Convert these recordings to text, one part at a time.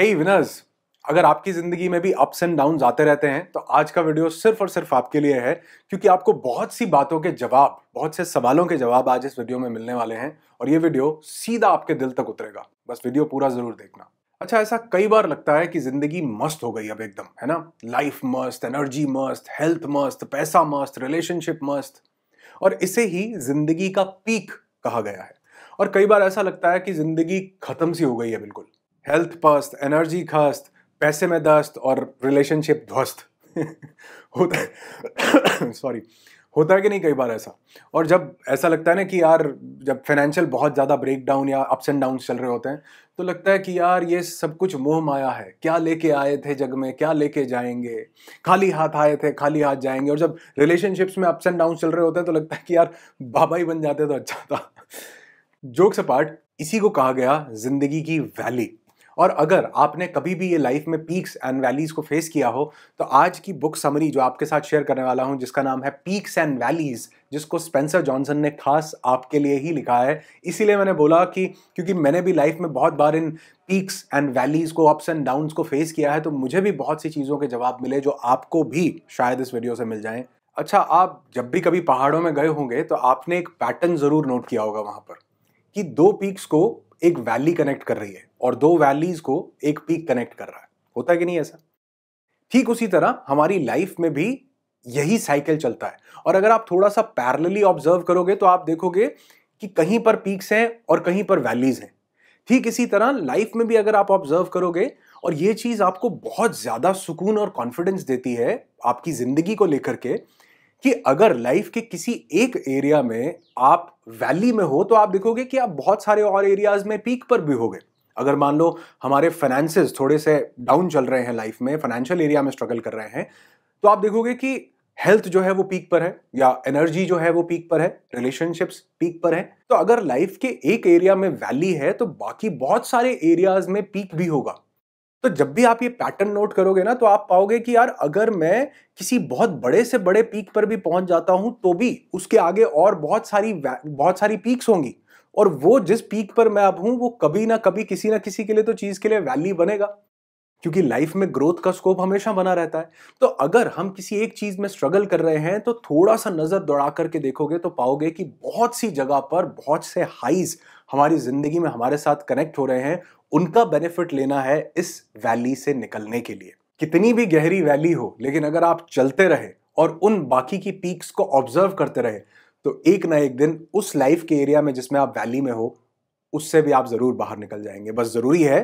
हे winners अगर आपकी ज़िंदगी में भी अप्स एंड डाउन आते रहते हैं तो आज का वीडियो सिर्फ और सिर्फ आपके लिए है क्योंकि आपको बहुत सी बातों के जवाब बहुत से सवालों के जवाब आज इस वीडियो में मिलने वाले हैं और ये वीडियो सीधा आपके दिल तक उतरेगा बस वीडियो पूरा ज़रूर देखना अच्छा ऐसा कई बार लगता है कि ज़िंदगी मस्त हो गई अब एकदम है ना लाइफ मस्त एनर्जी मस्त हेल्थ मस्त पैसा मस्त रिलेशनशिप मस्त और इसे ही ज़िंदगी का पीक कहा गया है और कई बार ऐसा लगता है कि ज़िंदगी ख़त्म सी हो गई है बिल्कुल हेल्थ पस्त एनर्जी खस्त पैसे में दस्त और रिलेशनशिप ध्वस्त होता है सॉरी होता है कि नहीं कई बार ऐसा और जब ऐसा लगता है ना कि यार जब फाइनेंशियल बहुत ज़्यादा ब्रेक डाउन या अप्स एंड डाउन चल रहे होते हैं तो लगता है कि यार ये सब कुछ मोह माया है क्या लेके आए थे जग में क्या लेके जाएंगे खाली हाथ आए थे खाली हाथ जाएंगे और जब रिलेशनशिप्स में अप्स एंड डाउन चल रहे होते हैं तो लगता है कि यार बाबा ही बन जाते तो अच्छा था जोक्स अपार्ट इसी को कहा गया जिंदगी की वैली और अगर आपने कभी भी ये लाइफ में पीक्स एंड वैलीज़ को फेस किया हो तो आज की बुक समरी जो आपके साथ शेयर करने वाला हूँ जिसका नाम है पीक्स एंड वैलीज़ जिसको स्पेंसर जॉनसन ने खास आपके लिए ही लिखा है इसीलिए मैंने बोला कि क्योंकि मैंने भी लाइफ में बहुत बार इन पीक्स एंड वैलीज़ को अप्स एंड डाउन्स को फेस किया है तो मुझे भी बहुत सी चीज़ों के जवाब मिले जो आपको भी शायद इस वीडियो से मिल जाएँ अच्छा आप जब भी कभी पहाड़ों में गए होंगे तो आपने एक पैटर्न ज़रूर नोट किया होगा वहाँ पर कि दो पीक्स को एक वैली कनेक्ट कर रही है और दो वैलीज को एक पीक कनेक्ट कर रहा है होता कि नहीं ऐसा ठीक उसी तरह हमारी लाइफ में भी यही साइकिल चलता है और अगर आप थोड़ा सा पैरलली ऑब्जर्व करोगे तो आप देखोगे कि कहीं पर पीक्स हैं और कहीं पर वैलीज हैं ठीक इसी तरह लाइफ में भी अगर आप ऑब्जर्व करोगे और ये चीज़ आपको बहुत ज़्यादा सुकून और कॉन्फिडेंस देती है आपकी ज़िंदगी को लेकर के कि अगर लाइफ के किसी एक एरिया में आप वैली में हो तो आप देखोगे कि आप बहुत सारे और एरियाज में पीक पर भी हो गए अगर मान लो हमारे फाइनेंसेस थोड़े से डाउन चल रहे हैं लाइफ में फाइनेंशियल एरिया में स्ट्रगल कर रहे हैं तो आप देखोगे कि हेल्थ जो है वो पीक पर है या एनर्जी जो है वो पीक पर है रिलेशनशिप्स पीक पर है तो अगर लाइफ के एक एरिया में वैली है तो बाकी बहुत सारे एरियाज में पीक भी होगा तो जब भी आप ये पैटर्न नोट करोगे ना तो आप पाओगे कि यार अगर मैं किसी बहुत बड़े से बड़े पीक पर भी पहुंच जाता हूं तो भी उसके आगे और बहुत सारी बहुत सारी पीक्स होंगी और वो जिस पीक पर मैं अब हूं वो कभी ना कभी किसी ना किसी के लिए तो चीज के लिए वैल्यू बनेगा क्योंकि लाइफ में ग्रोथ का स्कोप हमेशा बना रहता है तो अगर हम किसी एक चीज में स्ट्रगल कर रहे हैं तो थोड़ा सा नजर दौड़ा करके देखोगे तो पाओगे कि बहुत सी जगह पर बहुत से हाइज हमारी ज़िंदगी में हमारे साथ कनेक्ट हो रहे हैं उनका बेनिफिट लेना है इस वैली से निकलने के लिए कितनी भी गहरी वैली हो लेकिन अगर आप चलते रहे और उन बाकी की पीक्स को ऑब्जर्व करते रहे तो एक ना एक दिन उस लाइफ के एरिया में जिसमें आप वैली में हो उससे भी आप ज़रूर बाहर निकल जाएंगे बस ज़रूरी है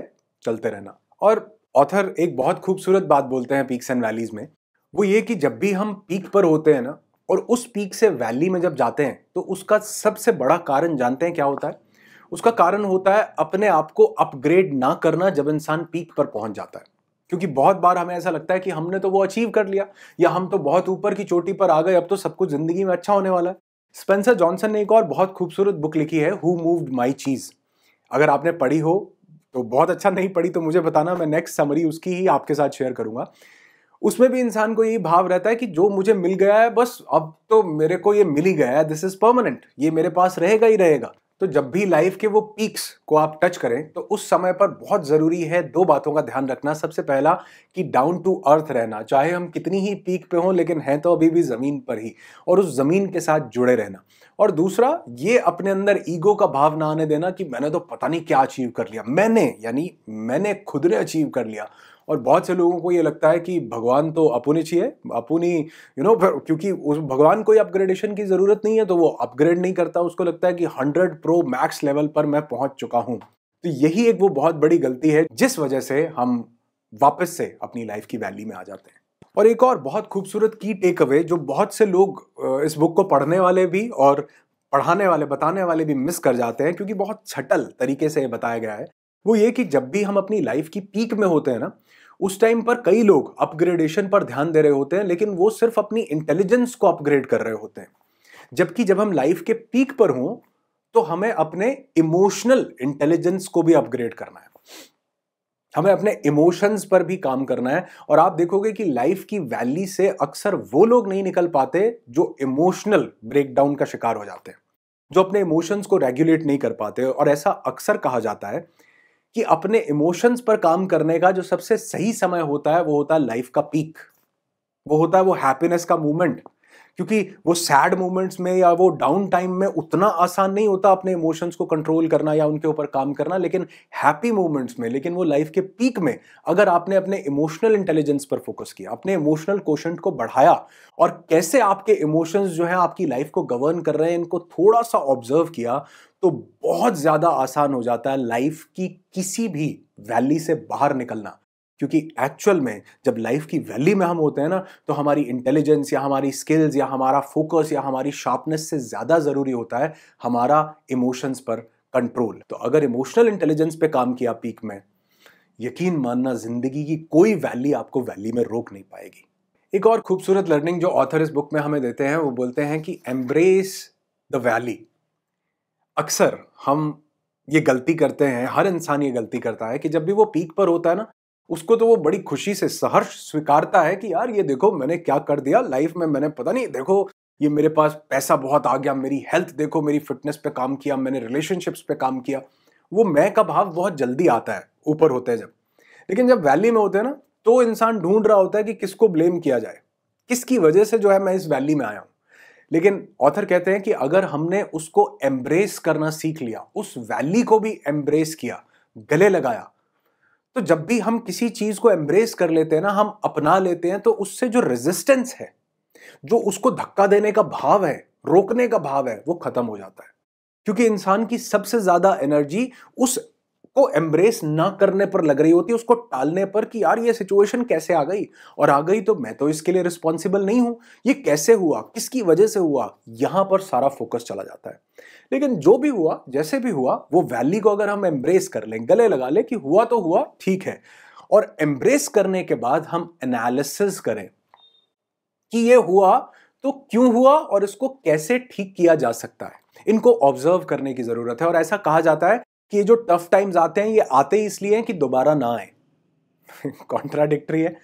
चलते रहना और ऑथर एक बहुत खूबसूरत बात बोलते हैं पीक्स एंड वैलीज़ में वो ये कि जब भी हम पीक पर होते हैं ना और उस पीक से वैली में जब जाते हैं तो उसका सबसे बड़ा कारण जानते हैं क्या होता है उसका कारण होता है अपने आप को अपग्रेड ना करना जब इंसान पीक पर पहुंच जाता है क्योंकि बहुत बार हमें ऐसा लगता है कि हमने तो वो अचीव कर लिया या हम तो बहुत ऊपर की चोटी पर आ गए अब तो सब कुछ जिंदगी में अच्छा होने वाला है स्पेंसर जॉनसन ने एक और बहुत खूबसूरत बुक लिखी है हु मूव्ड माई चीज़ अगर आपने पढ़ी हो तो बहुत अच्छा नहीं पढ़ी तो मुझे बताना मैं नेक्स्ट समरी उसकी ही आपके साथ शेयर करूंगा उसमें भी इंसान को यही भाव रहता है कि जो मुझे मिल गया है बस अब तो मेरे को ये मिल ही गया है दिस इज परमानेंट ये मेरे पास रहेगा ही रहेगा तो जब भी लाइफ के वो पीक्स को आप टच करें तो उस समय पर बहुत ज़रूरी है दो बातों का ध्यान रखना सबसे पहला कि डाउन टू अर्थ रहना चाहे हम कितनी ही पीक पे हों लेकिन हैं तो अभी भी ज़मीन पर ही और उस ज़मीन के साथ जुड़े रहना और दूसरा ये अपने अंदर ईगो का भाव ना आने देना कि मैंने तो पता नहीं क्या अचीव कर लिया मैंने यानी मैंने खुद ने अचीव कर लिया और बहुत से लोगों को ये लगता है कि भगवान तो है चाहिए ही यू नो क्योंकि उस भगवान कोई अपग्रेडेशन की ज़रूरत नहीं है तो वो अपग्रेड नहीं करता उसको लगता है कि हंड्रेड प्रो मैक्स लेवल पर मैं पहुंच चुका हूं तो यही एक वो बहुत बड़ी गलती है जिस वजह से हम वापस से अपनी लाइफ की वैली में आ जाते हैं और एक और बहुत खूबसूरत की टेक अवे जो बहुत से लोग इस बुक को पढ़ने वाले भी और पढ़ाने वाले बताने वाले भी मिस कर जाते हैं क्योंकि बहुत छटल तरीके से बताया गया है वो ये कि जब भी हम अपनी लाइफ की पीक में होते हैं ना उस टाइम पर कई लोग अपग्रेडेशन पर ध्यान दे रहे होते हैं लेकिन वो सिर्फ अपनी इंटेलिजेंस को अपग्रेड कर रहे होते हैं जबकि जब हम लाइफ के पीक पर हों तो हमें अपने इमोशनल इंटेलिजेंस को भी अपग्रेड करना है हमें अपने इमोशंस पर भी काम करना है और आप देखोगे कि लाइफ की वैली से अक्सर वो लोग नहीं निकल पाते जो इमोशनल ब्रेकडाउन का शिकार हो जाते हैं जो अपने इमोशंस को रेगुलेट नहीं कर पाते और ऐसा अक्सर कहा जाता है कि अपने इमोशंस पर काम करने का जो सबसे सही समय होता है वो होता है लाइफ का पीक वो होता है वो हैप्पीनेस का मूवमेंट क्योंकि वो सैड मोमेंट्स में या वो डाउन टाइम में उतना आसान नहीं होता अपने इमोशंस को कंट्रोल करना या उनके ऊपर काम करना लेकिन हैप्पी मोमेंट्स में लेकिन वो लाइफ के पीक में अगर आपने अपने इमोशनल इंटेलिजेंस पर फोकस किया अपने इमोशनल क्वेश्चन को बढ़ाया और कैसे आपके इमोशंस जो है आपकी लाइफ को गवर्न कर रहे हैं इनको थोड़ा सा ऑब्जर्व किया तो बहुत ज़्यादा आसान हो जाता है लाइफ की किसी भी वैली से बाहर निकलना क्योंकि एक्चुअल में जब लाइफ की वैली में हम होते हैं ना तो हमारी इंटेलिजेंस या हमारी स्किल्स या हमारा फोकस या हमारी शार्पनेस से ज़्यादा ज़रूरी होता है हमारा इमोशंस पर कंट्रोल तो अगर इमोशनल इंटेलिजेंस पे काम किया पीक में यकीन मानना ज़िंदगी की कोई वैली आपको वैली में रोक नहीं पाएगी एक और खूबसूरत लर्निंग जो ऑथर इस बुक में हमें देते हैं वो बोलते हैं कि एम्ब्रेस द वैली अक्सर हम ये गलती करते हैं हर इंसान ये गलती करता है कि जब भी वो पीक पर होता है ना उसको तो वो बड़ी खुशी से सहर्ष स्वीकारता है कि यार ये देखो मैंने क्या कर दिया लाइफ में मैंने पता नहीं देखो ये मेरे पास पैसा बहुत आ गया मेरी हेल्थ देखो मेरी फिटनेस पे काम किया मैंने रिलेशनशिप्स पे काम किया वो मैं का भाव बहुत जल्दी आता है ऊपर होते हैं जब लेकिन जब वैली में होते हैं ना तो इंसान ढूंढ रहा होता है कि किसको ब्लेम किया जाए किसकी वजह से जो है मैं इस वैली में आया हूँ लेकिन ऑथर कहते हैं कि अगर हमने उसको एम्ब्रेस करना सीख लिया उस वैली को भी एम्ब्रेस किया गले लगाया तो जब भी हम किसी चीज को एम्ब्रेस कर लेते हैं ना हम अपना लेते हैं तो उससे जो रेजिस्टेंस है जो उसको धक्का देने का भाव है रोकने का भाव है वो खत्म हो जाता है क्योंकि इंसान की सबसे ज्यादा एनर्जी उस को एम्ब्रेस ना करने पर लग रही होती है उसको टालने पर कि यार ये सिचुएशन कैसे आ गई और आ गई तो मैं तो इसके लिए रिस्पॉन्सिबल नहीं हूं ये कैसे हुआ किसकी वजह से हुआ यहां पर सारा फोकस चला जाता है लेकिन जो भी हुआ जैसे भी हुआ वो वैली को अगर हम एम्ब्रेस कर लें गले लगा लें कि हुआ तो हुआ ठीक है और एम्ब्रेस करने के बाद हम एनालिसिस करें कि ये हुआ तो क्यों हुआ और इसको कैसे ठीक किया जा सकता है इनको ऑब्जर्व करने की जरूरत है और ऐसा कहा जाता है कि ये जो टफ टाइम्स आते हैं ये आते ही इसलिए हैं कि दोबारा ना आए कॉन्ट्राडिक्टरी है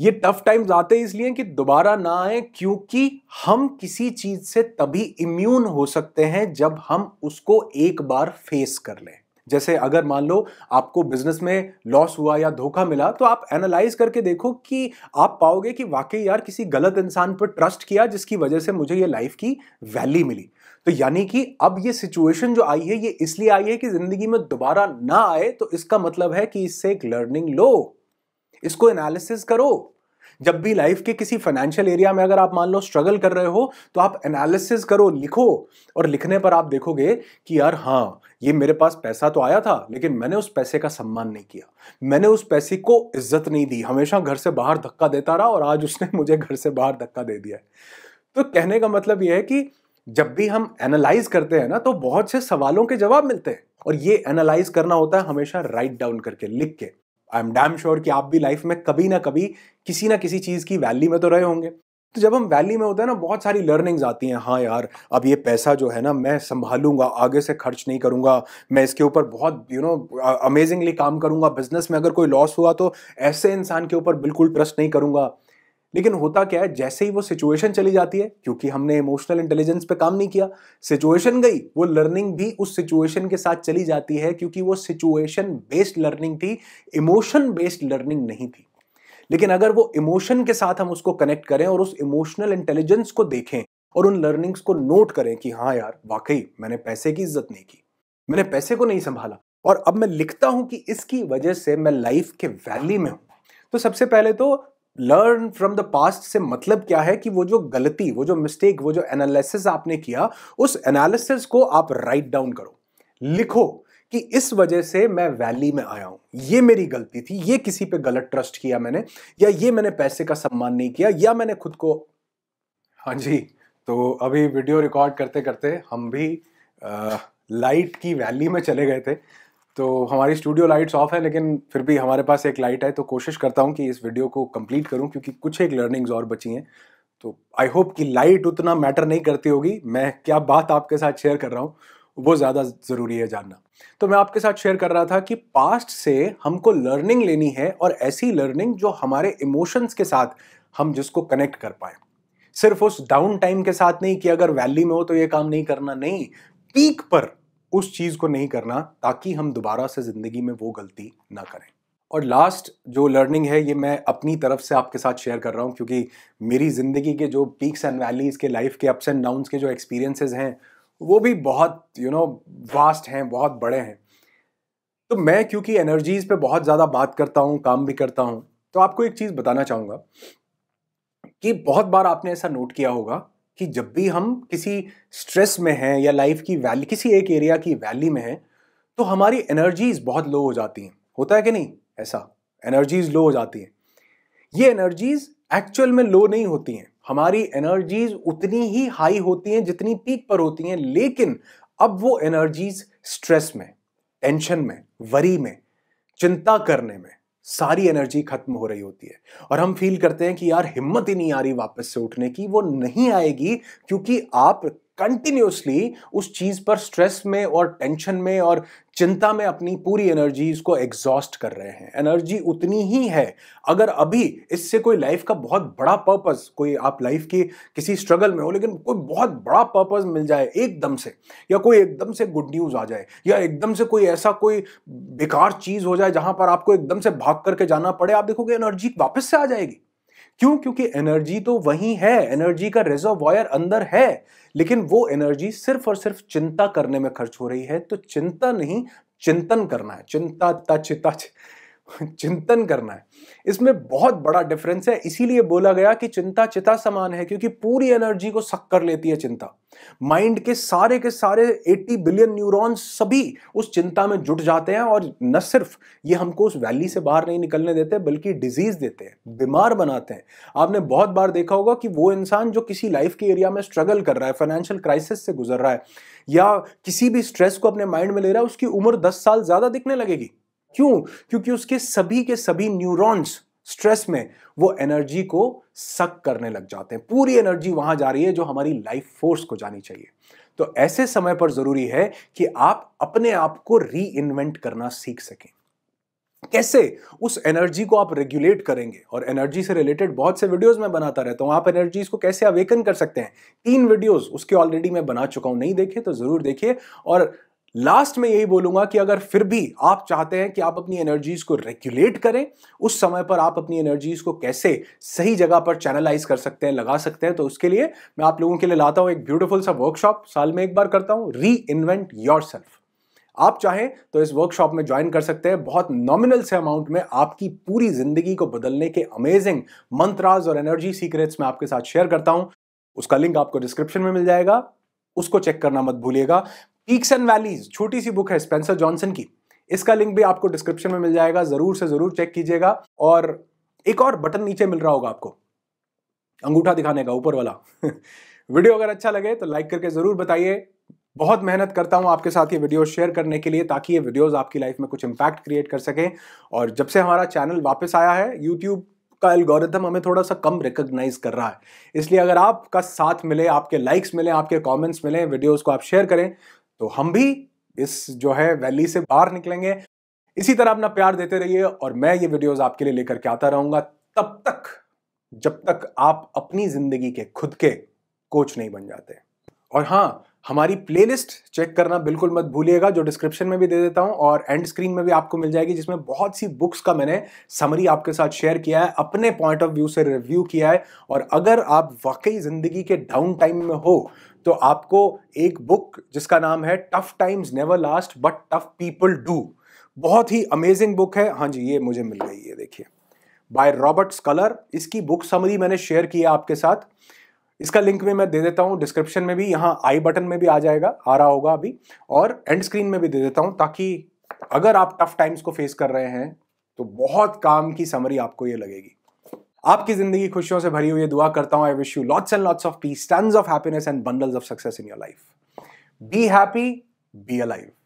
ये टफ टाइम्स आते ही इसलिए हैं कि दोबारा ना आए क्योंकि हम किसी चीज से तभी इम्यून हो सकते हैं जब हम उसको एक बार फेस कर लें जैसे अगर मान लो आपको बिजनेस में लॉस हुआ या धोखा मिला तो आप एनालाइज करके देखो कि आप पाओगे कि वाकई यार किसी गलत इंसान पर ट्रस्ट किया जिसकी वजह से मुझे ये लाइफ की वैल्यू मिली तो यानी कि अब ये सिचुएशन जो आई है ये इसलिए आई है कि जिंदगी में दोबारा ना आए तो इसका मतलब है कि इससे एक लर्निंग लो इसको एनालिसिस करो जब भी लाइफ के किसी फाइनेंशियल एरिया में अगर आप मान लो स्ट्रगल कर रहे हो तो आप एनालिसिस करो लिखो और लिखने पर आप देखोगे कि यार हाँ ये मेरे पास पैसा तो आया था लेकिन मैंने उस पैसे का सम्मान नहीं किया मैंने उस पैसे को इज्जत नहीं दी हमेशा घर से बाहर धक्का देता रहा और आज उसने मुझे घर से बाहर धक्का दे दिया है तो कहने का मतलब यह है कि जब भी हम एनालाइज करते हैं ना तो बहुत से सवालों के जवाब मिलते हैं और ये एनालाइज करना होता है हमेशा राइट डाउन करके लिख के आई एम डैम श्योर कि आप भी लाइफ में कभी ना कभी किसी ना किसी चीज़ की वैली में तो रहे होंगे तो जब हम वैली में होते हैं ना बहुत सारी लर्निंग्स आती हैं हाँ यार अब ये पैसा जो है ना मैं संभालूंगा आगे से खर्च नहीं करूंगा मैं इसके ऊपर बहुत यू नो अमेजिंगली काम करूंगा बिजनेस में अगर कोई लॉस हुआ तो ऐसे इंसान के ऊपर बिल्कुल ट्रस्ट नहीं करूंगा लेकिन होता क्या है जैसे ही वो सिचुएशन चली जाती है क्योंकि हमने इमोशनल इंटेलिजेंस पे काम नहीं किया सिचुएशन गई वो लर्निंग भी उस सिचुएशन के साथ चली जाती है क्योंकि वो सिचुएशन बेस्ड लर्निंग थी इमोशन बेस्ड लर्निंग नहीं थी लेकिन अगर वो इमोशन के साथ हम उसको कनेक्ट करें और उस इमोशनल इंटेलिजेंस को देखें और उन लर्निंग्स को नोट करें कि हाँ यार वाकई मैंने पैसे की इज्जत नहीं की मैंने पैसे को नहीं संभाला और अब मैं लिखता हूं कि इसकी वजह से मैं लाइफ के वैली में हूं तो सबसे पहले तो लर्न फ्रॉम द पास्ट से मतलब क्या है कि वो जो गलती वो जो मिस्टेक वो जो एनालिसिस आपने किया उस एनालिसिस को आप राइट डाउन करो लिखो कि इस वजह से मैं वैली में आया हूं ये मेरी गलती थी ये किसी पे गलत ट्रस्ट किया मैंने या ये मैंने पैसे का सम्मान नहीं किया या मैंने खुद को हाँ जी तो अभी वीडियो रिकॉर्ड करते करते हम भी आ, लाइट की वैली में चले गए थे तो हमारी स्टूडियो लाइट्स ऑफ है लेकिन फिर भी हमारे पास एक लाइट है तो कोशिश करता हूँ कि इस वीडियो को कंप्लीट करूँ क्योंकि कुछ एक लर्निंग्स और बची हैं तो आई होप कि लाइट उतना मैटर नहीं करती होगी मैं क्या बात आपके साथ शेयर कर रहा हूँ वो ज़्यादा ज़रूरी है जानना तो मैं आपके साथ शेयर कर रहा था कि पास्ट से हमको लर्निंग लेनी है और ऐसी लर्निंग जो हमारे इमोशंस के साथ हम जिसको कनेक्ट कर पाए सिर्फ उस डाउन टाइम के साथ नहीं कि अगर वैली में हो तो ये काम नहीं करना नहीं पीक पर उस चीज़ को नहीं करना ताकि हम दोबारा से ज़िंदगी में वो गलती ना करें और लास्ट जो लर्निंग है ये मैं अपनी तरफ से आपके साथ शेयर कर रहा हूँ क्योंकि मेरी ज़िंदगी के जो पीक्स एंड वैलीज़ के लाइफ के अप्स एंड डाउन्स के जो एक्सपीरियंसेस हैं वो भी बहुत यू नो वास्ट हैं बहुत बड़े हैं तो मैं क्योंकि एनर्जीज़ पे बहुत ज़्यादा बात करता हूँ काम भी करता हूँ तो आपको एक चीज़ बताना चाहूँगा कि बहुत बार आपने ऐसा नोट किया होगा कि जब भी हम किसी स्ट्रेस में हैं या लाइफ की वैली किसी एक एरिया की वैली में हैं तो हमारी एनर्जीज बहुत लो हो जाती हैं होता है कि नहीं ऐसा एनर्जीज लो हो जाती हैं ये एनर्जीज एक्चुअल में लो नहीं होती हैं हमारी एनर्जीज उतनी ही हाई होती हैं जितनी पीक पर होती हैं लेकिन अब वो एनर्जीज स्ट्रेस में टेंशन में वरी में चिंता करने में सारी एनर्जी खत्म हो रही होती है और हम फील करते हैं कि यार हिम्मत ही नहीं आ रही वापस से उठने की वो नहीं आएगी क्योंकि आप कंटिन्यूसली उस चीज़ पर स्ट्रेस में और टेंशन में और चिंता में अपनी पूरी एनर्जी इसको एग्जॉस्ट कर रहे हैं एनर्जी उतनी ही है अगर अभी इससे कोई लाइफ का बहुत बड़ा पर्पस कोई आप लाइफ की किसी स्ट्रगल में हो लेकिन कोई बहुत बड़ा पर्पस मिल जाए एकदम से या कोई एकदम से गुड न्यूज़ आ जाए या एकदम से कोई ऐसा कोई बेकार चीज़ हो जाए जहां पर आपको एकदम से भाग करके जाना पड़े आप देखोगे एनर्जी वापस से आ जाएगी क्यों क्योंकि एनर्जी तो वही है एनर्जी का रिजर्वायर अंदर है लेकिन वो एनर्जी सिर्फ और सिर्फ चिंता करने में खर्च हो रही है तो चिंता नहीं चिंतन करना है चिंता तच तच चिंतन करना है इसमें बहुत बड़ा डिफरेंस है इसीलिए बोला गया कि चिंता चिता समान है क्योंकि पूरी एनर्जी को सक कर लेती है चिंता माइंड के सारे के सारे 80 बिलियन न्यूरॉन्स सभी उस चिंता में जुट जाते हैं और न सिर्फ ये हमको उस वैली से बाहर नहीं निकलने देते बल्कि डिजीज देते हैं बीमार बनाते हैं आपने बहुत बार देखा होगा कि वो इंसान जो किसी लाइफ के एरिया में स्ट्रगल कर रहा है फाइनेंशियल क्राइसिस से गुजर रहा है या किसी भी स्ट्रेस को अपने माइंड में ले रहा है उसकी उम्र दस साल ज़्यादा दिखने लगेगी क्यों क्योंकि उसके सभी के सभी न्यूरॉन्स स्ट्रेस में वो एनर्जी को सक करने लग जाते हैं पूरी एनर्जी वहां जा रही है जो हमारी लाइफ फोर्स को जानी चाहिए तो ऐसे समय पर जरूरी है कि आप अपने आप को री करना सीख सकें कैसे उस एनर्जी को आप रेगुलेट करेंगे और एनर्जी से रिलेटेड बहुत से वीडियोस मैं बनाता रहता हूं आप एनर्जीज को कैसे अवेकन कर सकते हैं तीन वीडियोस उसके ऑलरेडी मैं बना चुका हूं नहीं देखे तो जरूर देखिए और लास्ट में यही बोलूंगा कि अगर फिर भी आप चाहते हैं कि आप अपनी एनर्जीज को रेगुलेट करें उस समय पर आप अपनी एनर्जीज को कैसे सही जगह पर चैनलाइज कर सकते हैं लगा सकते हैं तो उसके लिए मैं आप लोगों के लिए लाता हूं एक ब्यूटीफुल सा वर्कशॉप साल में एक बार करता हूं री इन्वेंट योर सेल्फ आप चाहें तो इस वर्कशॉप में ज्वाइन कर सकते हैं बहुत नॉमिनल से अमाउंट में आपकी पूरी जिंदगी को बदलने के अमेजिंग मंत्राज और एनर्जी सीक्रेट्स मैं आपके साथ शेयर करता हूं उसका लिंक आपको डिस्क्रिप्शन में मिल जाएगा उसको चेक करना मत भूलिएगा पीक्स एंड वैलीज छोटी सी बुक है स्पेंसर जॉनसन की इसका लिंक भी आपको डिस्क्रिप्शन में मिल जाएगा जरूर से जरूर चेक कीजिएगा और एक और बटन नीचे मिल रहा होगा आपको अंगूठा दिखाने का ऊपर वाला वीडियो अगर अच्छा लगे तो लाइक करके जरूर बताइए बहुत मेहनत करता हूं आपके साथ ये वीडियो शेयर करने के लिए ताकि ये वीडियोस आपकी लाइफ में कुछ इम्पैक्ट क्रिएट कर सकें और जब से हमारा चैनल वापस आया है यूट्यूब का एल्गोरिथम हमें थोड़ा सा कम रिकग्नाइज कर रहा है इसलिए अगर आपका साथ मिले आपके लाइक्स मिले आपके कमेंट्स मिले वीडियोस को आप शेयर करें तो हम भी इस जो है वैली से बाहर निकलेंगे इसी तरह अपना प्यार देते रहिए और मैं ये वीडियोस आपके लिए लेकर के आता रहूंगा तब तक जब तक आप अपनी जिंदगी के खुद के कोच नहीं बन जाते और हाँ हमारी प्लेलिस्ट चेक करना बिल्कुल मत भूलिएगा जो डिस्क्रिप्शन में भी दे देता हूँ और एंड स्क्रीन में भी आपको मिल जाएगी जिसमें बहुत सी बुक्स का मैंने समरी आपके साथ शेयर किया है अपने पॉइंट ऑफ व्यू से रिव्यू किया है और अगर आप वाकई ज़िंदगी के डाउन टाइम में हो तो आपको एक बुक जिसका नाम है tough times never last but tough people do बहुत ही अमेजिंग बुक है हाँ जी ये मुझे मिल गई है देखिए बाय रॉबर्ट स्कलर इसकी बुक समरी मैंने शेयर किया आपके साथ इसका लिंक भी मैं दे देता हूँ डिस्क्रिप्शन में भी यहाँ आई बटन में भी आ जाएगा आ रहा होगा अभी और एंड स्क्रीन में भी दे देता हूँ ताकि अगर आप टफ टाइम्स को फेस कर रहे हैं तो बहुत काम की समरी आपको ये लगेगी आपकी जिंदगी खुशियों से भरी हुई दुआ करता हूं I wish you lots and lots of peace ton of happiness and bundles of success in your life be happy be alive